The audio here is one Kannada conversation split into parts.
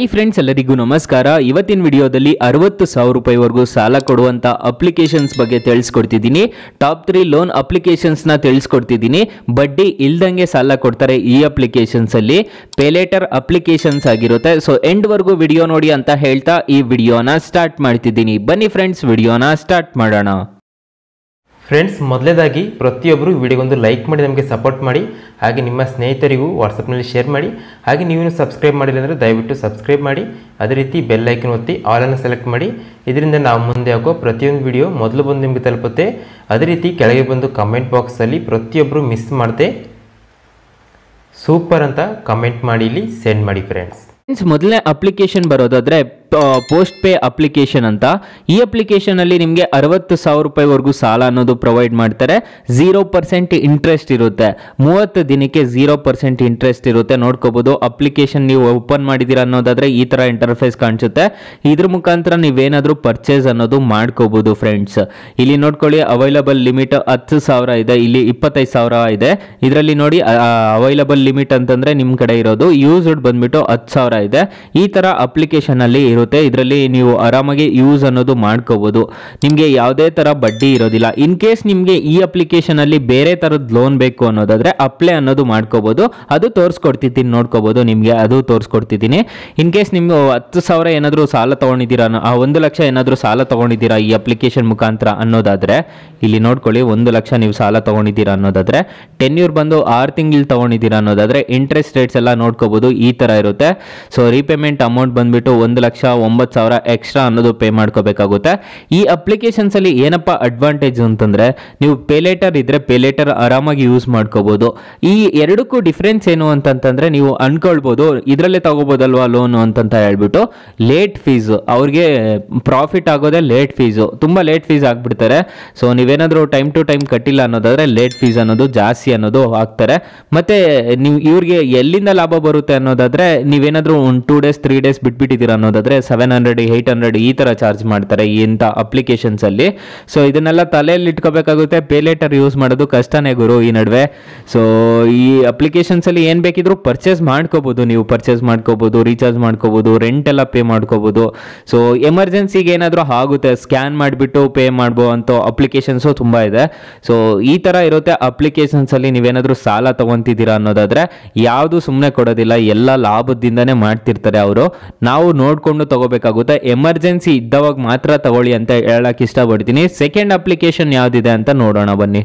ಈ ಫ್ರೆಂಡ್ಸ್ ಎಲ್ಲರಿಗೂ ನಮಸ್ಕಾರ ಇವತ್ತಿನ ವಿಡಿಯೋದಲ್ಲಿ ಅರವತ್ತು ಸಾವಿರ ರೂಪಾಯಿವರೆಗೂ ಸಾಲ ಕೊಡುವಂಥ ಅಪ್ಲಿಕೇಶನ್ಸ್ ಬಗ್ಗೆ ತಿಳಿಸ್ಕೊಡ್ತಿದ್ದೀನಿ ಟಾಪ್ ತ್ರೀ ಲೋನ್ ಅಪ್ಲಿಕೇಶನ್ಸ್ನ ತಿಳಿಸ್ಕೊಡ್ತಿದ್ದೀನಿ ಬಡ್ಡಿ ಇಲ್ದಂಗೆ ಸಾಲ ಕೊಡ್ತಾರೆ ಈ ಅಪ್ಲಿಕೇಶನ್ಸಲ್ಲಿ ಪೇಲೇಟರ್ ಅಪ್ಲಿಕೇಶನ್ಸ್ ಆಗಿರುತ್ತೆ ಸೊ ಎಂಡ್ವರೆಗೂ ವಿಡಿಯೋ ನೋಡಿ ಅಂತ ಹೇಳ್ತಾ ಈ ವಿಡಿಯೋನ ಸ್ಟಾರ್ಟ್ ಮಾಡ್ತಿದ್ದೀನಿ ಬನ್ನಿ ಫ್ರೆಂಡ್ಸ್ ವಿಡಿಯೋನ ಸ್ಟಾರ್ಟ್ ಮಾಡೋಣ ಫ್ರೆಂಡ್ಸ್ ಮೊದಲೇದಾಗಿ ಪ್ರತಿಯೊಬ್ಬರು ವಿಡಿಯೋಗೊಂದು ಲೈಕ್ ಮಾಡಿ ನಮಗೆ ಸಪೋರ್ಟ್ ಮಾಡಿ ಹಾಗೆ ನಿಮ್ಮ ಸ್ನೇಹಿತರಿಗೂ ವಾಟ್ಸಪ್ನಲ್ಲಿ ಶೇರ್ ಮಾಡಿ ಹಾಗೆ ನೀವೇನು ಸಬ್ಸ್ಕ್ರೈಬ್ ಮಾಡಿಲ್ಲ ಅಂದರೆ ದಯವಿಟ್ಟು ಸಬ್ಸ್ಕ್ರೈಬ್ ಮಾಡಿ ಅದೇ ರೀತಿ ಬೆಲ್ ಐಕನ್ ಒತ್ತಿ ಆಲನ್ನು ಸೆಲೆಕ್ಟ್ ಮಾಡಿ ಇದರಿಂದ ನಾವು ಮುಂದೆ ಹಾಕೋ ಪ್ರತಿಯೊಂದು ವಿಡಿಯೋ ಮೊದಲು ಬಂದು ನಿಮಗೆ ತಲುಪುತ್ತೆ ಅದೇ ರೀತಿ ಕೆಳಗೆ ಬಂದು ಕಮೆಂಟ್ ಬಾಕ್ಸಲ್ಲಿ ಪ್ರತಿಯೊಬ್ಬರು ಮಿಸ್ ಮಾಡದೆ ಸೂಪರ್ ಅಂತ ಕಮೆಂಟ್ ಮಾಡಿ ಇಲ್ಲಿ ಸೆಂಡ್ ಮಾಡಿ ಫ್ರೆಂಡ್ಸ್ ಮೊದಲನೇ ಅಪ್ಲಿಕೇಶನ್ ಬರೋದಾದರೆ ಪೋಸ್ಟ್ ಪೇ ಅಪ್ಲಿಕೇಶನ್ ಅಂತ ಈ ಅಪ್ಲಿಕೇಶನಲ್ಲಿ ನಿಮಗೆ ಅರವತ್ತು ಸಾವಿರ ರೂಪಾಯಿವರೆಗೂ ಸಾಲ ಅನ್ನೋದು ಪ್ರೊವೈಡ್ ಮಾಡ್ತಾರೆ ಝೀರೋ ಪರ್ಸೆಂಟ್ ಇಂಟ್ರೆಸ್ಟ್ ಇರುತ್ತೆ ಮೂವತ್ತು ದಿನಕ್ಕೆ ಝೀರೋ ಪರ್ಸೆಂಟ್ ಇಂಟ್ರೆಸ್ಟ್ ಇರುತ್ತೆ ನೋಡ್ಕೋಬಹುದು ಅಪ್ಲಿಕೇಶನ್ ನೀವು ಓಪನ್ ಮಾಡಿದ್ದೀರಾ ಅನ್ನೋದಾದ್ರೆ ಈ ತರ ಇಂಟರ್ಫೇಸ್ ಕಾಣಿಸುತ್ತೆ ಇದ್ರ ಮುಖಾಂತರ ನೀವೇನಾದರೂ ಪರ್ಚೇಸ್ ಅನ್ನೋದು ಮಾಡ್ಕೋಬಹುದು ಫ್ರೆಂಡ್ಸ್ ಇಲ್ಲಿ ನೋಡ್ಕೊಳ್ಳಿ ಅವೈಲಬಲ್ ಲಿಮಿಟ್ ಹತ್ತು ಸಾವಿರ ಇದೆ ಇಲ್ಲಿ ಇಪ್ಪತ್ತೈದು ಸಾವಿರ ಇದೆ ಇದರಲ್ಲಿ ನೋಡಿ ಅವೈಲಬಲ್ ಲಿಮಿಟ್ ಅಂತಂದ್ರೆ ನಿಮ್ಮ ಕಡೆ ಇರೋದು ಯೂಸ್ಡ್ ಬಂದ್ಬಿಟ್ಟು ಹತ್ತು ಸಾವಿರ ಇದೆ ಈ ತರ ಅಪ್ಲಿಕೇಶನ್ ಅಲ್ಲಿ ಇರುತ್ತೆ ಇದರಲ್ಲಿ ನೀವು ಆರಾಮಾಗಿ ಯೂಸ್ ಅನ್ನೋದು ಮಾಡ್ಕೋಬಹುದು ನಿಮಗೆ ಯಾವುದೇ ಥರ ಬಡ್ಡಿ ಇರೋದಿಲ್ಲ ಇನ್ ಕೇಸ್ ನಿಮಗೆ ಈ ಅಪ್ಲಿಕೇಶನಲ್ಲಿ ಬೇರೆ ಥರದ ಲೋನ್ ಬೇಕು ಅನ್ನೋದಾದರೆ ಅಪ್ಲೈ ಅನ್ನೋದು ಮಾಡ್ಕೋಬೋದು ಅದು ತೋರಿಸ್ಕೊಡ್ತಿದ್ದೀನಿ ನೋಡ್ಕೋಬೋದು ನಿಮಗೆ ಅದು ತೋರಿಸ್ಕೊಡ್ತಿದ್ದೀನಿ ಇನ್ ಕೇಸ್ ನಿಮ್ಮ ಹತ್ತು ಸಾವಿರ ಏನಾದರೂ ಸಾಲ ತೊಗೊಂಡಿದ್ದೀರಾ ಆ ಒಂದು ಲಕ್ಷ ಏನಾದರೂ ಸಾಲ ತೊಗೊಂಡಿದ್ದೀರಾ ಈ ಅಪ್ಲಿಕೇಶನ್ ಮುಖಾಂತರ ಅನ್ನೋದಾದರೆ ಇಲ್ಲಿ ನೋಡ್ಕೊಳ್ಳಿ ಒಂದು ಲಕ್ಷ ನೀವು ಸಾಲ ತೊಗೊಂಡಿದ್ದೀರಾ ಅನ್ನೋದಾದರೆ ಟೆನ್ ಇಯರ್ ಬಂದು ಆರು ತಿಂಗಳು ತೊಗೊಂಡಿದ್ದೀರಾ ಅನ್ನೋದಾದರೆ ಇಂಟ್ರೆಸ್ಟ್ ರೇಟ್ಸ್ ಎಲ್ಲ ನೋಡ್ಕೋಬೋದು ಈ ಥರ ಇರುತ್ತೆ ಸೊ ರೀಪೇಮೆಂಟ್ ಅಮೌಂಟ್ ಬಂದುಬಿಟ್ಟು ಒಂದು ಲಕ್ಷ ಒಂಬತ್ತು ಸಾವಿರ ಎಕ್ಸ್ಟ್ರಾ ಅನ್ನೋದು ಪೇ ಮಾಡ್ಕೋಬೇಕಾಗುತ್ತೆ ಈ ಅಪ್ಲಿಕೇಶನ್ಸಲ್ಲಿ ಏನಪ್ಪ ಅಡ್ವಾಂಟೇಜ್ ಅಂತಂದರೆ ನೀವು ಪೇಲೇಟರ್ ಇದ್ದರೆ ಪೇಲೇಟರ್ ಆರಾಮಾಗಿ ಯೂಸ್ ಮಾಡ್ಕೋಬೋದು ಈ ಎರಡಕ್ಕೂ ಡಿಫ್ರೆನ್ಸ್ ಏನು ಅಂತಂತಂದರೆ ನೀವು ಅಂದ್ಕೊಳ್ಬೋದು ಇದರಲ್ಲೇ ತಗೋಬೋದಲ್ವಾ ಲೋನು ಅಂತ ಹೇಳ್ಬಿಟ್ಟು ಲೇಟ್ ಫೀಸ್ ಅವ್ರಿಗೆ ಪ್ರಾಫಿಟ್ ಆಗೋದೇ ಲೇಟ್ ಫೀಸು ತುಂಬ ಲೇಟ್ ಫೀಸ್ ಆಗಿಬಿಡ್ತಾರೆ ಸೊ ನೀವೇನಾದರೂ ಟೈಮ್ ಟು ಟೈಮ್ ಕಟ್ಟಿಲ್ಲ ಅನ್ನೋದಾದರೆ ಲೇಟ್ ಫೀಸ್ ಅನ್ನೋದು ಜಾಸ್ತಿ ಅನ್ನೋದು ಆಗ್ತಾರೆ ಮತ್ತೆ ನೀವು ಇವ್ರಿಗೆ ಎಲ್ಲಿಂದ ಲಾಭ ಬರುತ್ತೆ ಅನ್ನೋದಾದರೆ ನೀವೇನಾದರೂ ಒಂದು ಟೂ ಡೇಸ್ ತ್ರೀ ಡೇಸ್ ಬಿಟ್ಬಿಟ್ಟಿದ್ದೀರಾ ಅನ್ನೋದಾದರೆ ಅಂದರೆ ಸೆವೆನ್ ಹಂಡ್ರೆಡ್ ಏಯ್ಟ್ ಹಂಡ್ರೆಡ್ ಈ ಥರ ಚಾರ್ಜ್ ಮಾಡ್ತಾರೆ ಇಂಥ ಅಪ್ಲಿಕೇಶನ್ಸಲ್ಲಿ ಸೊ ಇದನ್ನೆಲ್ಲ ತಲೆಯಲ್ಲಿ ಇಟ್ಕೋಬೇಕಾಗುತ್ತೆ ಪೇ ಲೇಟರ್ ಯೂಸ್ ಮಾಡೋದು ಕಷ್ಟನೇ ಗುರು ಈ ನಡುವೆ ಸೊ ಈ ಅಪ್ಲಿಕೇಶನ್ಸಲ್ಲಿ ಏನ್ ಬೇಕಿದ್ರೂ ಪರ್ಚೇಸ್ ಮಾಡ್ಕೋಬೋದು ನೀವು ಪರ್ಚೇಸ್ ಮಾಡ್ಕೋಬೋದು ರೀಚಾರ್ಜ್ ಮಾಡ್ಕೋಬೋದು ರೆಂಟ್ ಎಲ್ಲ ಪೇ ಮಾಡ್ಕೋಬೋದು ಸೊ ಎಮರ್ಜೆನ್ಸಿಗೆ ಏನಾದರೂ ಆಗುತ್ತೆ ಸ್ಕ್ಯಾನ್ ಮಾಡಿಬಿಟ್ಟು ಪೇ ಅಂತ ಅಪ್ಲಿಕೇಶನ್ಸು ತುಂಬಾ ಇದೆ ಸೊ ಈ ಥರ ಇರುತ್ತೆ ಅಪ್ಲಿಕೇಶನ್ಸಲ್ಲಿ ನೀವೇನಾದರೂ ಸಾಲ ತೊಗೊತಿದ್ದೀರಾ ಅನ್ನೋದಾದ್ರೆ ಯಾವುದು ಸುಮ್ಮನೆ ಕೊಡೋದಿಲ್ಲ ಎಲ್ಲ ಲಾಭದಿಂದನೇ ಮಾಡ್ತಿರ್ತಾರೆ ಅವರು ನಾವು ನೋಡಿಕೊಂಡು ತಗೋಬೇಕಾಗುತ್ತೆ ಎಮರ್ಜೆನ್ಸಿ ಇದ್ದವಾಗ ಮಾತ್ರ ತಗೊಳ್ಳಿ ಅಂತ ಹೇಳಕ್ ಇಷ್ಟಪಡ್ತೀನಿ ಸೆಕೆಂಡ್ ಅಪ್ಲಿಕೇಶನ್ ಯಾವ್ದಿದೆ ಅಂತ ನೋಡೋಣ ಬನ್ನಿ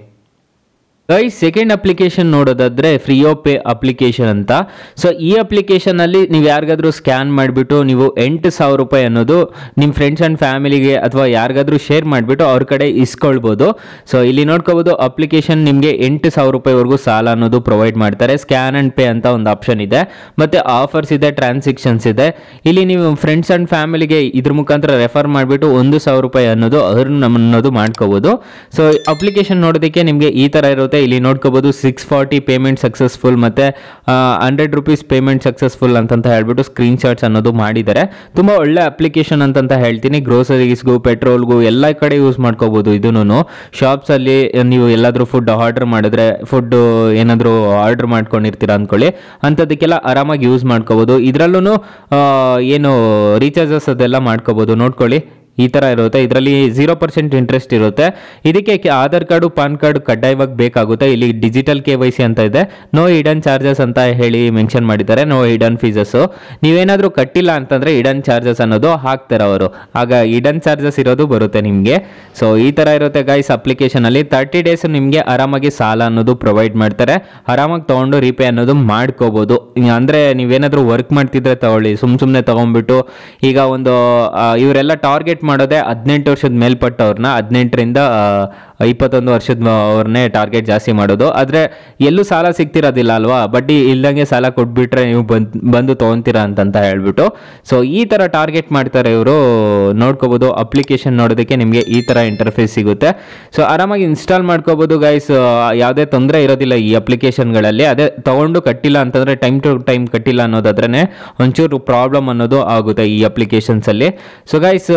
ಗೈ ಸೆಕೆಂಡ್ ಅಪ್ಲಿಕೇಶನ್ ನೋಡೋದಾದ್ರೆ ಫ್ರೀಯೋ ಪೇ ಅಪ್ಲಿಕೇಶನ್ ಅಂತ ಸೊ ಈ ಅಪ್ಲಿಕೇಶನಲ್ಲಿ ನೀವು ಯಾರಿಗಾದರೂ ಸ್ಕ್ಯಾನ್ ಮಾಡಿಬಿಟ್ಟು ನೀವು ಎಂಟು ಸಾವಿರ ರೂಪಾಯಿ ಅನ್ನೋದು ನಿಮ್ಮ ಫ್ರೆಂಡ್ಸ್ ಆ್ಯಂಡ್ ಫ್ಯಾಮಿಲಿಗೆ ಅಥವಾ ಯಾರಿಗಾದ್ರೂ ಶೇರ್ ಮಾಡಿಬಿಟ್ಟು ಅವ್ರ ಕಡೆ ಇಸ್ಕೊಳ್ಬೋದು ಸೊ ಇಲ್ಲಿ ನೋಡ್ಕೋಬೋದು ಅಪ್ಲಿಕೇಶನ್ ನಿಮಗೆ ಎಂಟು ಸಾವಿರ ರೂಪಾಯಿವರೆಗೂ ಸಾಲ ಅನ್ನೋದು ಪ್ರೊವೈಡ್ ಮಾಡ್ತಾರೆ ಸ್ಕ್ಯಾನ್ ಆ್ಯಂಡ್ ಪೇ ಅಂತ ಒಂದು ಆಪ್ಷನ್ ಇದೆ ಮತ್ತು ಆಫರ್ಸ್ ಇದೆ ಟ್ರಾನ್ಸಾಕ್ಷನ್ಸ್ ಇದೆ ಇಲ್ಲಿ ನೀವು ಫ್ರೆಂಡ್ಸ್ ಆ್ಯಂಡ್ ಫ್ಯಾಮಿಲಿಗೆ ಇದ್ರ ಮುಖಾಂತರ ರೆಫರ್ ಮಾಡಿಬಿಟ್ಟು ಒಂದು ಸಾವಿರ ರೂಪಾಯಿ ಅನ್ನೋದು ಅವ್ರನ್ನ ಅನ್ನೋದು ಮಾಡ್ಕೋಬೋದು ಸೊ ಅಪ್ಲಿಕೇಶನ್ ನೋಡೋದಕ್ಕೆ ನಿಮಗೆ ಈ ಥರ ಇರೋದು ಮತ್ತೆ ಇಲ್ಲಿ ನೋಡ್ಕೋಬೋದು ಸಿಕ್ಸ್ ಫಾರ್ಟಿ ಪೇಮೆಂಟ್ ಸಕ್ಸಸ್ಫುಲ್ ಮತ್ತು ಹಂಡ್ರೆಡ್ ರುಪೀಸ್ ಪೇಮೆಂಟ್ ಸಕ್ಸಸ್ಫುಲ್ ಅಂತ ಹೇಳ್ಬಿಟ್ಟು ಸ್ಕ್ರೀನ್ ಶಾಟ್ಸ್ ಅನ್ನೋದು ಮಾಡಿದ್ದಾರೆ ತುಂಬ ಒಳ್ಳೆ ಅಪ್ಲಿಕೇಶನ್ ಅಂತಂತ ಹೇಳ್ತೀನಿ ಗ್ರೋಸರೀಸ್ಗೂ ಪೆಟ್ರೋಲ್ಗೂ ಎಲ್ಲ ಕಡೆ ಯೂಸ್ ಮಾಡ್ಕೋಬೋದು ಇದನ್ನು ಶಾಪ್ಸಲ್ಲಿ ನೀವು ಎಲ್ಲಾದರೂ ಫುಡ್ ಆರ್ಡರ್ ಮಾಡಿದ್ರೆ ಫುಡ್ ಏನಾದರೂ ಆರ್ಡರ್ ಮಾಡ್ಕೊಂಡಿರ್ತೀರಾ ಅಂದ್ಕೊಳ್ಳಿ ಅಂಥದಕ್ಕೆಲ್ಲ ಆರಾಮಾಗಿ ಯೂಸ್ ಮಾಡ್ಕೋಬೋದು ಇದರಲ್ಲೂ ಏನು ರೀಚಾರ್ಜಸ್ ಅದೆಲ್ಲ ಮಾಡ್ಕೋಬೋದು ನೋಡ್ಕೊಳ್ಳಿ ಈ ಥರ ಇರುತ್ತೆ ಇದರಲ್ಲಿ ಝೀರೋ ಪರ್ಸೆಂಟ್ ಇಂಟ್ರೆಸ್ಟ್ ಇರುತ್ತೆ ಇದಕ್ಕೆ ಆಧಾರ್ ಕಾರ್ಡು ಪಾನ್ ಕಾರ್ಡ್ ಕಡ್ಡಾಯವಾಗಿ ಬೇಕಾಗುತ್ತೆ ಇಲ್ಲಿ ಡಿಜಿಟಲ್ ಕೆ ವೈ ಸಿ ಅಂತ ಇದೆ ನೋ ಇಡನ್ ಚಾರ್ಜಸ್ ಅಂತ ಹೇಳಿ ಮೆನ್ಷನ್ ಮಾಡಿದ್ದಾರೆ ನೋ ಇಡನ್ ಫೀಸಸ್ಸು ನೀವೇನಾದರೂ ಕಟ್ಟಿಲ್ಲ ಅಂತಂದರೆ ಇಡನ್ ಚಾರ್ಜಸ್ ಅನ್ನೋದು ಹಾಕ್ತಾರೆ ಅವರು ಆಗ ಇಡನ್ ಚಾರ್ಜಸ್ ಇರೋದು ಬರುತ್ತೆ ನಿಮಗೆ ಸೊ ಈ ಥರ ಇರುತ್ತೆ ಗೈಸ್ ಅಪ್ಲಿಕೇಶನಲ್ಲಿ ತರ್ಟಿ ಡೇಸ್ ನಿಮಗೆ ಆರಾಮಾಗಿ ಸಾಲ ಅನ್ನೋದು ಪ್ರೊವೈಡ್ ಮಾಡ್ತಾರೆ ಆರಾಮಾಗಿ ತೊಗೊಂಡು ರೀಪೇ ಅನ್ನೋದು ಮಾಡ್ಕೋಬೋದು ಅಂದರೆ ನೀವೇನಾದರೂ ವರ್ಕ್ ಮಾಡ್ತಿದ್ರೆ ತಗೊಳ್ಳಿ ಸುಮ್ ಸುಮ್ಮನೆ ತೊಗೊಂಡ್ಬಿಟ್ಟು ಈಗ ಒಂದು ಇವರೆಲ್ಲ ಟಾರ್ಗೆಟ್ ಟಾರ್ಗೆಟ್ ಮಾಡೋದೇ ಹದಿನೆಂಟು ವರ್ಷದ ಮೇಲ್ಪಟ್ಟವ್ರನ್ನ ಹದಿನೆಂಟರಿಂದ ಇಪ್ಪತ್ತೊಂದು ವರ್ಷದ ಅವ್ರನ್ನೇ ಟಾರ್ಗೆಟ್ ಜಾಸ್ತಿ ಮಾಡೋದು ಆದರೆ ಎಲ್ಲೂ ಸಾಲ ಸಿಗ್ತಿರೋದಿಲ್ಲ ಅಲ್ವಾ ಬಡ್ಡಿ ಇಲ್ದಂಗೆ ಸಾಲ ಕೊಟ್ಬಿಟ್ರೆ ನೀವು ಬಂದು ಬಂದು ತೊಗೊತೀರಾ ಅಂತಂತ ಹೇಳ್ಬಿಟ್ಟು ಸೊ ಈ ಥರ ಟಾರ್ಗೆಟ್ ಮಾಡ್ತಾರೆ ಇವರು ನೋಡ್ಕೋಬೋದು ಅಪ್ಲಿಕೇಶನ್ ನೋಡೋದಕ್ಕೆ ನಿಮಗೆ ಈ ಥರ ಇಂಟರ್ಫೇಸ್ ಸಿಗುತ್ತೆ ಸೊ ಆರಾಮಾಗಿ ಇನ್ಸ್ಟಾಲ್ ಮಾಡ್ಕೋಬೋದು ಗೈಸ್ ಯಾವುದೇ ತೊಂದರೆ ಇರೋದಿಲ್ಲ ಈ ಅಪ್ಲಿಕೇಶನ್ಗಳಲ್ಲಿ ಅದೇ ತೊಗೊಂಡು ಕಟ್ಟಿಲ್ಲ ಅಂತಂದರೆ ಟೈಮ್ ಟು ಟೈಮ್ ಕಟ್ಟಿಲ್ಲ ಅನ್ನೋದಾದ್ರೇ ಒಂಚೂರು ಪ್ರಾಬ್ಲಮ್ ಅನ್ನೋದು ಆಗುತ್ತೆ ಈ ಅಪ್ಲಿಕೇಶನ್ಸಲ್ಲಿ ಸೊ ಗೈಸ್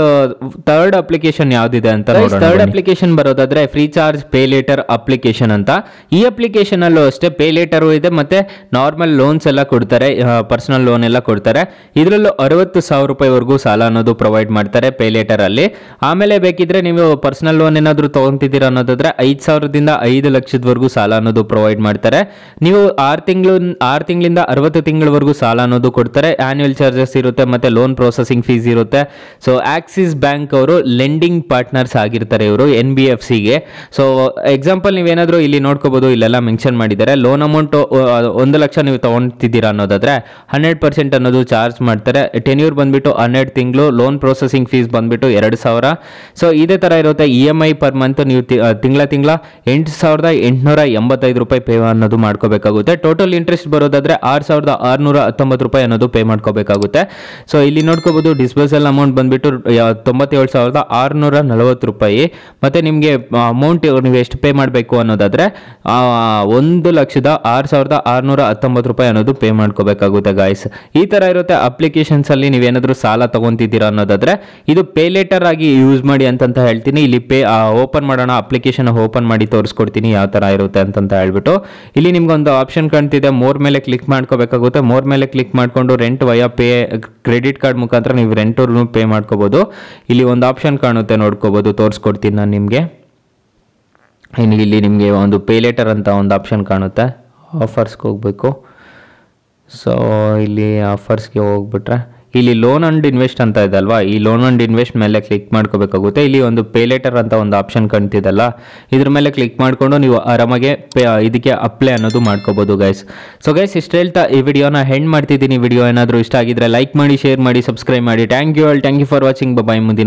ಥರ್ಡ್ ಅಪ್ಲಿಕೇಶನ್ ಯಾವ್ದಿದೆ ಅಂತ ಥರ್ಡ್ ಅಪ್ಲಿಕೇಶನ್ ಬರೋದಾದ್ರೆ free charge pay later application ಅಂತ ಈ ಅಪ್ಲಿಕೇಶನ್ ಅಲ್ಲೂ ಅಷ್ಟೇ ಪೇ ಲೇಟರ್ ಇದೆ ಮತ್ತೆ ನಾರ್ಮಲ್ ಲೋನ್ಸ್ ಎಲ್ಲ ಕೊಡ್ತಾರೆ ಪರ್ಸನಲ್ ಲೋನ್ ಎಲ್ಲ ಕೊಡ್ತಾರೆ ಇದರಲ್ಲೂ ಅರವತ್ತು ಸಾವಿರ ರೂಪಾಯಿವರೆಗೂ ಸಾಲ ಅನ್ನೋದು ಪ್ರೊವೈಡ್ ಮಾಡ್ತಾರೆ ಪೇ ಲೇಟರ್ ಅಲ್ಲಿ ಆಮೇಲೆ ಬೇಕಿದ್ರೆ ನೀವು ಪರ್ಸನಲ್ ಲೋನ್ ಏನಾದರೂ ತಗೊಂತಿದ್ದೀರಾ ಅನ್ನೋದಾದ್ರೆ ಐದ್ ಸಾವಿರದಿಂದ ಐದು ಲಕ್ಷದವರೆಗೂ ಸಾಲ ಅನ್ನೋದು ಪ್ರೊವೈಡ್ ಮಾಡ್ತಾರೆ ನೀವು ಆರು ತಿಂಗಳು ಆರು ತಿಂಗಳಿಂದ ಅರವತ್ತು ತಿಂಗಳವರೆಗೂ ಸಾಲ ಅನ್ನೋದು ಕೊಡ್ತಾರೆ ಆನ್ಯುವಲ್ ಚಾರ್ಜಸ್ ಇರುತ್ತೆ ಮತ್ತೆ ಲೋನ್ ಪ್ರೊಸೆಸಿಂಗ್ ಫೀಸ್ ಇರುತ್ತೆ ಸೊ ಆಕ್ಸಿಸ್ ಬ್ಯಾಂಕ್ ಅವರು ಲೆಂಡಿಂಗ್ ಪಾರ್ಟ್ನರ್ಸ್ ಆಗಿರ್ತಾರೆ ಇವರು ಎನ್ ಬಿ ಎಫ್ ಸಿಗೆ ಸೊ ಎಕ್ಸಾಂಪಲ್ ನೀವೇನಾದರೂ ಇಲ್ಲಿ ನೋಡ್ಕೋಬೋದು ಇಲ್ಲೆಲ್ಲ ಮೆನ್ಷನ್ ಮಾಡಿದ್ದಾರೆ ಲೋನ್ ಅಮೌಂಟ್ ಒಂದು ಲಕ್ಷ ನೀವು ತೊಗೊಂತಿದ್ದೀರಾ ಅನ್ನೋದಾದರೆ ಹಂಡ್ರೆಡ್ ಪರ್ಸೆಂಟ್ ಅನ್ನೋದು ಚಾರ್ಜ್ ಮಾಡ್ತಾರೆ ಟೆನ್ಯೂರ್ ಬಂದುಬಿಟ್ಟು ಹನ್ನೆರಡು ತಿಂಗಳು ಲೋನ್ ಪ್ರೊಸೆಸಿಂಗ್ ಫೀಸ್ ಬಂದುಬಿಟ್ಟು ಎರಡು ಸಾವಿರ ಸೊ ಇದೇ ಥರ ಇರುತ್ತೆ E M I per month ನೀವು ತಿಂಗಳ ತಿಂಗಳ ಎಂಟು ಸಾವಿರದ ಎಂಟುನೂರ ಎಂಬತ್ತೈದು ರೂಪಾಯಿ ಪೇ ಅನ್ನೋದು ಮಾಡ್ಕೋಬೇಕಾಗುತ್ತೆ ಟೋಟಲ್ ಇಂಟ್ರೆಸ್ಟ್ ಬರೋದಾದರೆ ಆರು ಸಾವಿರದ ಆರುನೂರ ಹತ್ತೊಂಬತ್ತು ರೂಪಾಯಿ ಅನ್ನೋದು ಪೇ ಮಾಡ್ಕೋಬೇಕಾಗುತ್ತೆ ಸೊ ಇಲ್ಲಿ ನೋಡ್ಕೋಬೋದು ಡಿಸ್ಪೋಸಲ್ ಅಮೌಂಟ್ ಬಂದ್ಬಿಟ್ಟು ತೊಂಬತ್ತೇಳು ಸಾವಿರದ ಆರುನೂರ ನಲವತ್ತು ರೂಪಾಯಿ ಮತ್ತು ನಿಮಗೆ ಅಮೌಂಟ್ ನೀವು ಎಷ್ಟು ಪೇ ಮಾಡಬೇಕು ಅನ್ನೋದಾದರೆ ಒಂದು ಲಕ್ಷದ ಆರು ಸಾವಿರದ ಆರುನೂರ ಹತ್ತೊಂಬತ್ತು ರೂಪಾಯಿ ಅನ್ನೋದು ಪೇ ಮಾಡ್ಕೋಬೇಕಾಗುತ್ತೆ ಗಾಯ್ಸ್ ಈ ಥರ ಇರುತ್ತೆ ಅಪ್ಲಿಕೇಶನ್ಸಲ್ಲಿ ನೀವೇನಾದರೂ ಸಾಲ ತೊಗೊತಿದ್ದೀರಾ ಅನ್ನೋದಾದರೆ ಇದು ಪೇ ಲೇಟರ್ ಆಗಿ ಯೂಸ್ ಮಾಡಿ ಅಂತಂತ ಹೇಳ್ತೀನಿ ಇಲ್ಲಿ ಪೇ ಓಪನ್ ಮಾಡೋಣ ಅಪ್ಲಿಕೇಶನ್ ಓಪನ್ ಮಾಡಿ ತೋರಿಸ್ಕೊಡ್ತೀನಿ ಯಾವ ಥರ ಇರುತ್ತೆ ಅಂತಂತ ಹೇಳ್ಬಿಟ್ಟು ಇಲ್ಲಿ ನಿಮ್ಗೊಂದು ಆಪ್ಷನ್ ಕಾಣ್ತಿದೆ ಮೋರ್ ಮೇಲೆ ಕ್ಲಿಕ್ ಮಾಡ್ಕೋಬೇಕಾಗುತ್ತೆ ಮೋರ್ ಮೇಲೆ ಕ್ಲಿಕ್ ಮಾಡಿಕೊಂಡು rent via pay credit card ಮುಖಾಂತರ ನೀವು ರೆಂಟು ಪೇ ಮಾಡ್ಕೋಬೋದು ಇಲ್ಲಿ ಒಂದು ಆಪ್ಷನ್ ಕಾಣುತ್ತೆ ನೋಡ್ಕೋಬೋದು ತೋರಿಸ್ಕೊಡ್ತೀನಿ ನಾನು ನಿಮಗೆ ಇನ್ನು ಇಲ್ಲಿ ನಿಮಗೆ ಒಂದು ಪೇ ಅಂತ ಒಂದು ಆಪ್ಷನ್ ಕಾಣುತ್ತೆ ಆಫರ್ಸ್ಗೆ ಹೋಗಬೇಕು ಸೊ ಇಲ್ಲಿ ಆಫರ್ಸ್ಗೆ ಹೋಗ್ಬಿಟ್ರೆ ಇಲ್ಲಿ ಲೋನ್ ಅಂಡ್ ಇನ್ವೆಸ್ಟ್ ಅಂತ ಇದೆ ಅಲ್ವಾ ಈ ಲೋನ್ ಅಂಡ್ ಇನ್ವೆಸ್ಟ್ ಮೇಲೆ ಕ್ಲಿಕ್ ಮಾಡ್ಕೋಬೇಕಾಗುತ್ತೆ ಇಲ್ಲಿ ಒಂದು ಪೇ ಲೇಟರ್ ಅಂತ ಒಂದು ಆಪ್ಷನ್ ಕಾಣ್ತಿದಲ್ಲ ಇದ್ರ ಮೇಲೆ ಕ್ಲಿಕ್ ಮಾಡಿಕೊಂಡು ನೀವು ಆರಾಮಾಗೆ ಇದಕ್ಕೆ ಅಪ್ಲೈ ಅನ್ನೋದು ಮಾಡ್ಕೋಬಹುದು ಗೈಸ್ ಸೊ ಗೈಸ್ ಇಷ್ಟು ಹೇಳ್ತಾ ಈ ವಿಡಿಯೋನ ಹೆಂಡ್ ಮಾಡ್ತಿದ್ದೀನಿ ವಿಡಿಯೋ ಏನಾದರೂ ಇಷ್ಟ ಆಗಿದ್ರೆ ಲೈಕ್ ಮಾಡಿ ಶೇರ್ ಮಾಡಿ ಸಬ್ಸ್ಕ್ರೈಬ್ ಮಾಡಿ thank you all thank you for watching bye ಮುಂದಿನ